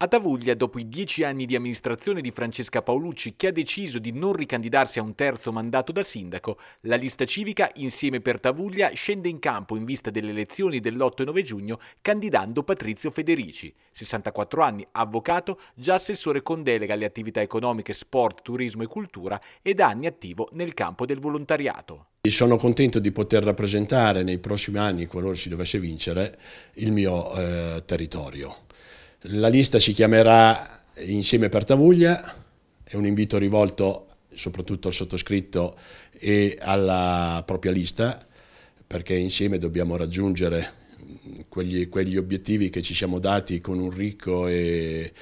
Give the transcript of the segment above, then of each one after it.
Ad Avuglia, dopo i dieci anni di amministrazione di Francesca Paolucci, che ha deciso di non ricandidarsi a un terzo mandato da sindaco, la lista civica Insieme per Tavuglia scende in campo in vista delle elezioni dell'8 e 9 giugno, candidando Patrizio Federici, 64 anni, avvocato, già assessore con delega alle attività economiche, sport, turismo e cultura e da anni attivo nel campo del volontariato. Sono contento di poter rappresentare nei prossimi anni, qualora si dovesse vincere, il mio eh, territorio. La lista si chiamerà Insieme per Tavuglia, è un invito rivolto soprattutto al sottoscritto e alla propria lista, perché insieme dobbiamo raggiungere quegli, quegli, obiettivi che ci siamo dati con un ricco, e,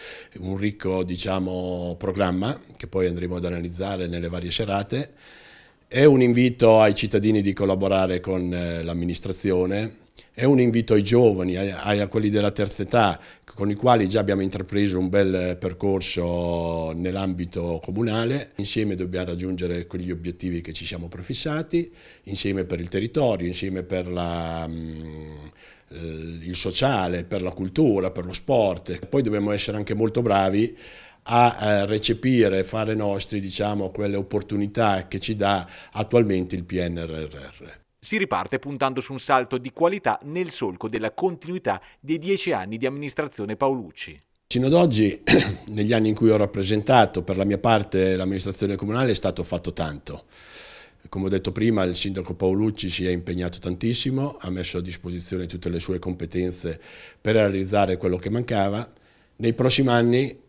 un ricco diciamo, programma che poi andremo ad analizzare nelle varie serate. È un invito ai cittadini di collaborare con eh, l'amministrazione, è un invito ai giovani, ai, a quelli della terza età, con i quali già abbiamo intrapreso un bel eh, percorso nell'ambito comunale. Insieme dobbiamo raggiungere quegli obiettivi che ci siamo prefissati, insieme per il territorio, insieme per la, mm, eh, il sociale, per la cultura, per lo sport. Poi dobbiamo essere anche molto bravi a eh, recepire, fare nostri diciamo, quelle opportunità che ci dà attualmente il PNRR. Si riparte puntando su un salto di qualità nel solco della continuità dei dieci anni di amministrazione Paolucci. Sino ad oggi, negli anni in cui ho rappresentato, per la mia parte l'amministrazione comunale è stato fatto tanto. Come ho detto prima, il sindaco Paolucci si è impegnato tantissimo, ha messo a disposizione tutte le sue competenze per realizzare quello che mancava. Nei prossimi anni eh,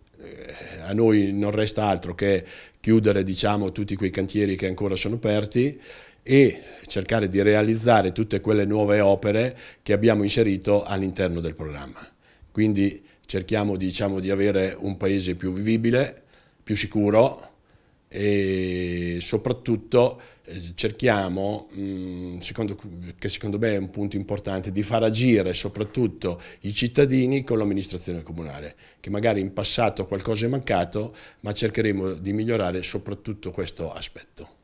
a noi non resta altro che chiudere diciamo, tutti quei cantieri che ancora sono aperti e cercare di realizzare tutte quelle nuove opere che abbiamo inserito all'interno del programma. Quindi cerchiamo diciamo, di avere un paese più vivibile, più sicuro e soprattutto eh, cerchiamo, mm, secondo, che secondo me è un punto importante, di far agire soprattutto i cittadini con l'amministrazione comunale, che magari in passato qualcosa è mancato, ma cercheremo di migliorare soprattutto questo aspetto.